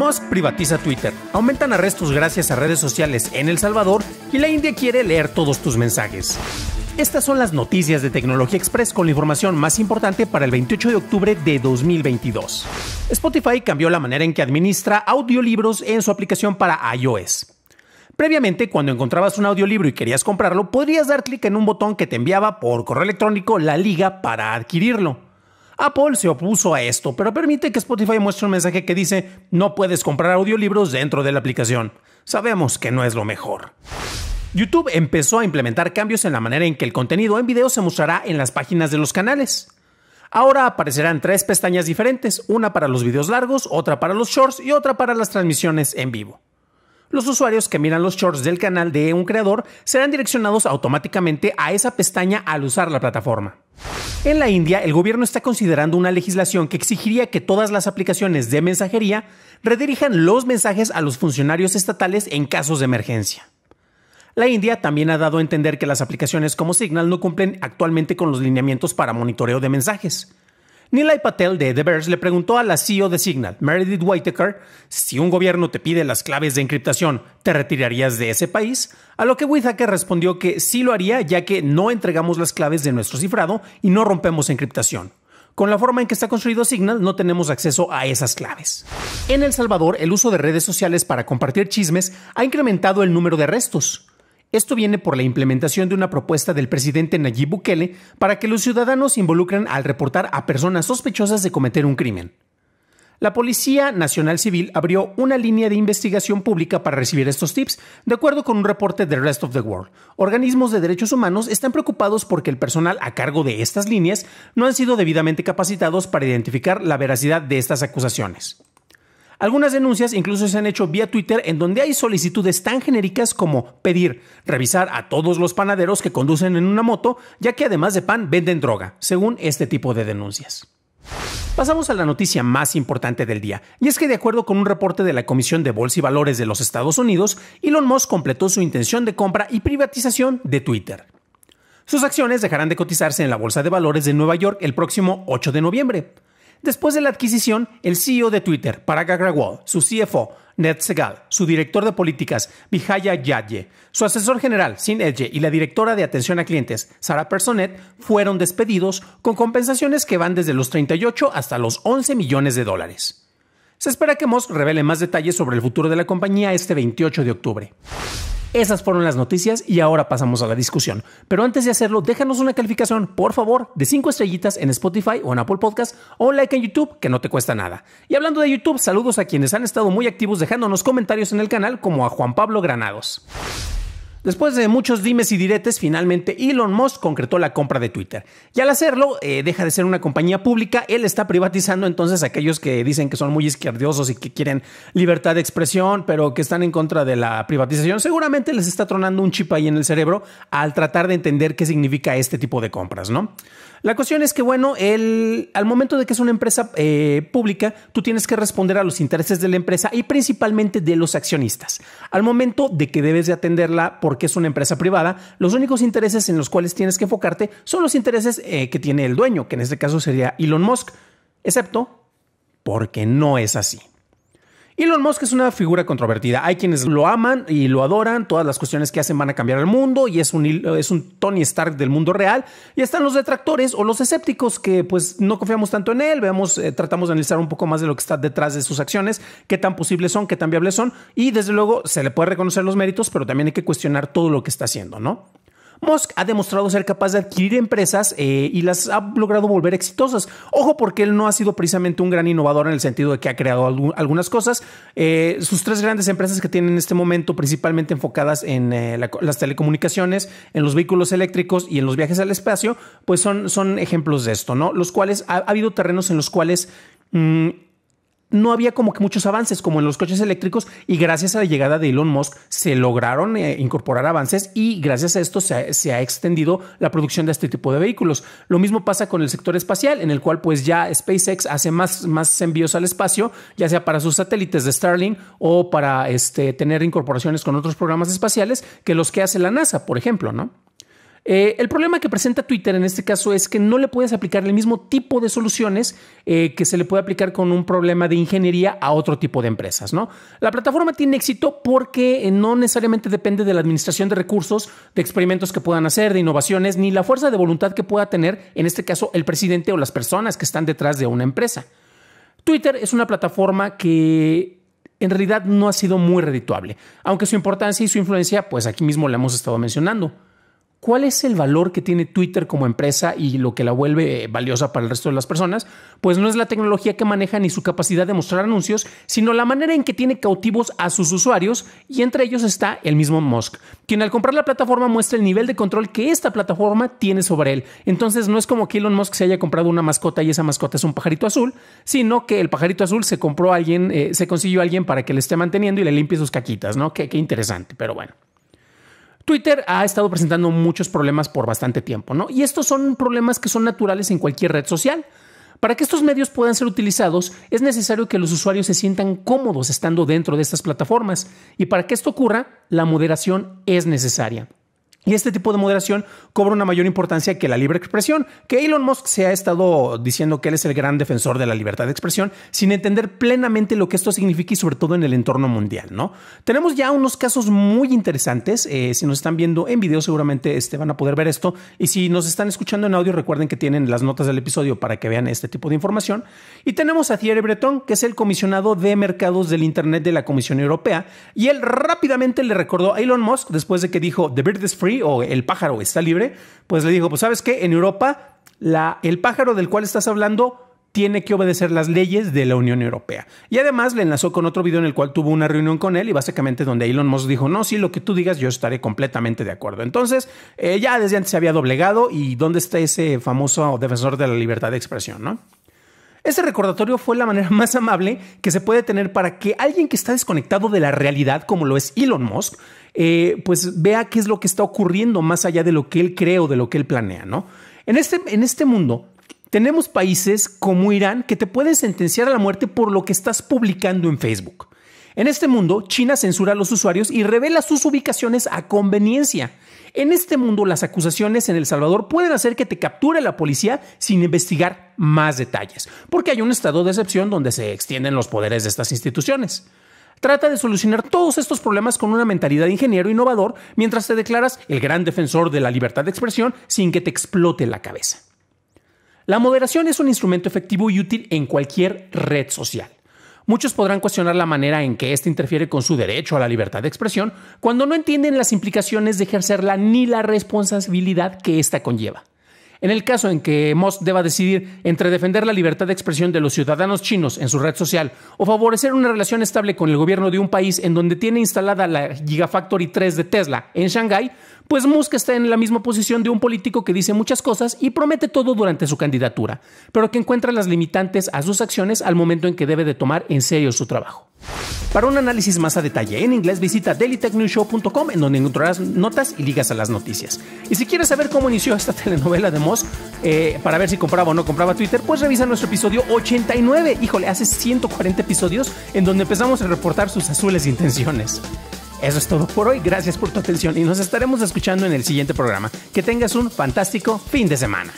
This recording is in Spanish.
Musk privatiza Twitter, aumentan arrestos gracias a redes sociales en El Salvador y la India quiere leer todos tus mensajes. Estas son las noticias de Tecnología Express con la información más importante para el 28 de octubre de 2022. Spotify cambió la manera en que administra audiolibros en su aplicación para iOS. Previamente, cuando encontrabas un audiolibro y querías comprarlo, podrías dar clic en un botón que te enviaba por correo electrónico la liga para adquirirlo. Apple se opuso a esto, pero permite que Spotify muestre un mensaje que dice no puedes comprar audiolibros dentro de la aplicación. Sabemos que no es lo mejor. YouTube empezó a implementar cambios en la manera en que el contenido en video se mostrará en las páginas de los canales. Ahora aparecerán tres pestañas diferentes, una para los videos largos, otra para los shorts y otra para las transmisiones en vivo los usuarios que miran los shorts del canal de un creador serán direccionados automáticamente a esa pestaña al usar la plataforma. En la India, el gobierno está considerando una legislación que exigiría que todas las aplicaciones de mensajería redirijan los mensajes a los funcionarios estatales en casos de emergencia. La India también ha dado a entender que las aplicaciones como Signal no cumplen actualmente con los lineamientos para monitoreo de mensajes. Nilay Patel de The Verge le preguntó a la CEO de Signal, Meredith Whitaker, si un gobierno te pide las claves de encriptación, ¿te retirarías de ese país? A lo que Whitaker respondió que sí lo haría ya que no entregamos las claves de nuestro cifrado y no rompemos encriptación. Con la forma en que está construido Signal, no tenemos acceso a esas claves. En El Salvador, el uso de redes sociales para compartir chismes ha incrementado el número de arrestos. Esto viene por la implementación de una propuesta del presidente Nayib Bukele para que los ciudadanos se involucren al reportar a personas sospechosas de cometer un crimen. La Policía Nacional Civil abrió una línea de investigación pública para recibir estos tips, de acuerdo con un reporte de Rest of the World. Organismos de derechos humanos están preocupados porque el personal a cargo de estas líneas no han sido debidamente capacitados para identificar la veracidad de estas acusaciones. Algunas denuncias incluso se han hecho vía Twitter en donde hay solicitudes tan genéricas como pedir revisar a todos los panaderos que conducen en una moto, ya que además de pan venden droga, según este tipo de denuncias. Pasamos a la noticia más importante del día, y es que de acuerdo con un reporte de la Comisión de Bolsa y Valores de los Estados Unidos, Elon Musk completó su intención de compra y privatización de Twitter. Sus acciones dejarán de cotizarse en la Bolsa de Valores de Nueva York el próximo 8 de noviembre. Después de la adquisición, el CEO de Twitter, Parag Agrawal, su CFO, Ned Segal, su director de políticas, Vijaya Yadye, su asesor general, Sin Edge, y la directora de atención a clientes, Sara Personet, fueron despedidos con compensaciones que van desde los 38 hasta los 11 millones de dólares. Se espera que Musk revele más detalles sobre el futuro de la compañía este 28 de octubre. Esas fueron las noticias y ahora pasamos a la discusión. Pero antes de hacerlo, déjanos una calificación, por favor, de 5 estrellitas en Spotify o en Apple Podcast o un like en YouTube, que no te cuesta nada. Y hablando de YouTube, saludos a quienes han estado muy activos dejándonos comentarios en el canal, como a Juan Pablo Granados. Después de muchos dimes y diretes, finalmente Elon Musk concretó la compra de Twitter. Y al hacerlo, eh, deja de ser una compañía pública, él está privatizando entonces a aquellos que dicen que son muy izquierdiosos y que quieren libertad de expresión, pero que están en contra de la privatización. Seguramente les está tronando un chip ahí en el cerebro al tratar de entender qué significa este tipo de compras, ¿no? La cuestión es que, bueno, el, al momento de que es una empresa eh, pública, tú tienes que responder a los intereses de la empresa y principalmente de los accionistas. Al momento de que debes de atenderla porque es una empresa privada, los únicos intereses en los cuales tienes que enfocarte son los intereses eh, que tiene el dueño, que en este caso sería Elon Musk, excepto porque no es así. Elon Musk es una figura controvertida. Hay quienes lo aman y lo adoran. Todas las cuestiones que hacen van a cambiar el mundo y es un, es un Tony Stark del mundo real. Y están los detractores o los escépticos que pues no confiamos tanto en él. Veamos, eh, tratamos de analizar un poco más de lo que está detrás de sus acciones, qué tan posibles son, qué tan viables son. Y desde luego se le puede reconocer los méritos, pero también hay que cuestionar todo lo que está haciendo, ¿no? Musk ha demostrado ser capaz de adquirir empresas eh, y las ha logrado volver exitosas. Ojo porque él no ha sido precisamente un gran innovador en el sentido de que ha creado algunas cosas. Eh, sus tres grandes empresas que tienen en este momento, principalmente enfocadas en eh, las telecomunicaciones, en los vehículos eléctricos y en los viajes al espacio, pues son, son ejemplos de esto, ¿no? Los cuales ha, habido terrenos en los cuales... Mm, no había como que muchos avances como en los coches eléctricos y gracias a la llegada de Elon Musk se lograron eh, incorporar avances y gracias a esto se ha, extendido la producción de este tipo de vehículos. Lo mismo pasa con el sector espacial en el cual pues ya SpaceX hace más, más envíos al espacio, ya sea para sus satélites de Starlink o para este, tener incorporaciones con otros programas espaciales que los que hace la NASA, por ejemplo, ¿no? Eh, el problema que presenta Twitter en este caso es que no le puedes aplicar el mismo tipo de soluciones eh, que se le puede aplicar con un problema de ingeniería a otro tipo de empresas. La plataforma tiene éxito porque eh, no necesariamente depende de la administración de recursos, de experimentos que puedan hacer, de innovaciones, ni la fuerza de voluntad que pueda tener, en este caso, el presidente o las personas que están detrás de una empresa. Twitter es una plataforma que en realidad no ha sido muy redituable, aunque su importancia y su influencia, pues aquí mismo la hemos estado mencionando. ¿Cuál es el valor que tiene Twitter como empresa y lo que la vuelve eh, valiosa para el resto de las personas? Pues no es la tecnología que maneja ni su capacidad de mostrar anuncios, sino la manera en que tiene cautivos a sus usuarios y entre ellos está el mismo Musk, quien al comprar la plataforma muestra el nivel de control que esta plataforma tiene sobre él. Entonces no es como que Elon Musk se haya comprado una mascota y esa mascota es un pajarito azul, sino que el pajarito azul se compró a alguien, eh, se consiguió a alguien para que le esté manteniendo y le limpie sus caquitas, ¿no? qué interesante, pero bueno. Twitter ha estado presentando muchos problemas por bastante tiempo, ¿no? Y estos son problemas que son naturales en cualquier red social. Para que estos medios puedan ser utilizados, es necesario que los usuarios se sientan cómodos estando dentro de estas plataformas, y para que esto ocurra, la moderación es necesaria. Y este tipo de moderación cobra una mayor importancia que la libre expresión, que Elon Musk se ha estado diciendo que él es el gran defensor de la libertad de expresión, sin entender plenamente lo que esto significa y sobre todo en el entorno mundial, ¿no? Tenemos ya unos casos muy interesantes, eh, si nos están viendo en video seguramente este, van a poder ver esto, y si nos están escuchando en audio recuerden que tienen las notas del episodio para que vean este tipo de información. Y tenemos a Thierry Breton, que es el comisionado de mercados del Internet de la Comisión Europea, y él rápidamente le recordó a Elon Musk, después de que dijo, The Bird is Free, o el pájaro está libre, pues le dijo, pues sabes que en Europa la, el pájaro del cual estás hablando tiene que obedecer las leyes de la Unión Europea. Y además le enlazó con otro video en el cual tuvo una reunión con él y básicamente donde Elon Musk dijo, no, si lo que tú digas yo estaré completamente de acuerdo. Entonces, eh, ya desde antes se había doblegado y dónde está ese famoso defensor de la libertad de expresión, ¿no? Ese recordatorio fue la manera más amable que se puede tener para que alguien que está desconectado de la realidad, como lo es Elon Musk, eh, pues vea qué es lo que está ocurriendo más allá de lo que él cree o de lo que él planea, ¿no? En este, en este mundo tenemos países como Irán que te pueden sentenciar a la muerte por lo que estás publicando en Facebook. En este mundo, China censura a los usuarios y revela sus ubicaciones a conveniencia. En este mundo, las acusaciones en El Salvador pueden hacer que te capture la policía sin investigar más detalles, porque hay un estado de excepción donde se extienden los poderes de estas instituciones. Trata de solucionar todos estos problemas con una mentalidad de ingeniero innovador mientras te declaras el gran defensor de la libertad de expresión sin que te explote la cabeza. La moderación es un instrumento efectivo y útil en cualquier red social. Muchos podrán cuestionar la manera en que éste interfiere con su derecho a la libertad de expresión cuando no entienden las implicaciones de ejercerla ni la responsabilidad que ésta conlleva. En el caso en que Musk deba decidir entre defender la libertad de expresión de los ciudadanos chinos en su red social o favorecer una relación estable con el gobierno de un país en donde tiene instalada la Gigafactory 3 de Tesla en Shanghái, pues Musk está en la misma posición de un político que dice muchas cosas y promete todo durante su candidatura, pero que encuentra las limitantes a sus acciones al momento en que debe de tomar en serio su trabajo. Para un análisis más a detalle en inglés, visita dailytechnewshow.com en donde encontrarás notas y ligas a las noticias. Y si quieres saber cómo inició esta telenovela de Moss, eh, para ver si compraba o no compraba Twitter, pues revisa nuestro episodio 89. Híjole, hace 140 episodios en donde empezamos a reportar sus azules intenciones. Eso es todo por hoy, gracias por tu atención y nos estaremos escuchando en el siguiente programa. Que tengas un fantástico fin de semana.